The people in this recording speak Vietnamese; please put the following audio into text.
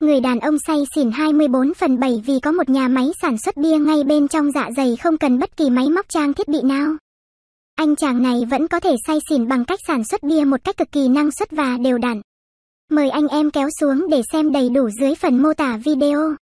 Người đàn ông say xỉn 24 phần 7 vì có một nhà máy sản xuất bia ngay bên trong dạ dày không cần bất kỳ máy móc trang thiết bị nào. Anh chàng này vẫn có thể say xỉn bằng cách sản xuất bia một cách cực kỳ năng suất và đều đặn. Mời anh em kéo xuống để xem đầy đủ dưới phần mô tả video.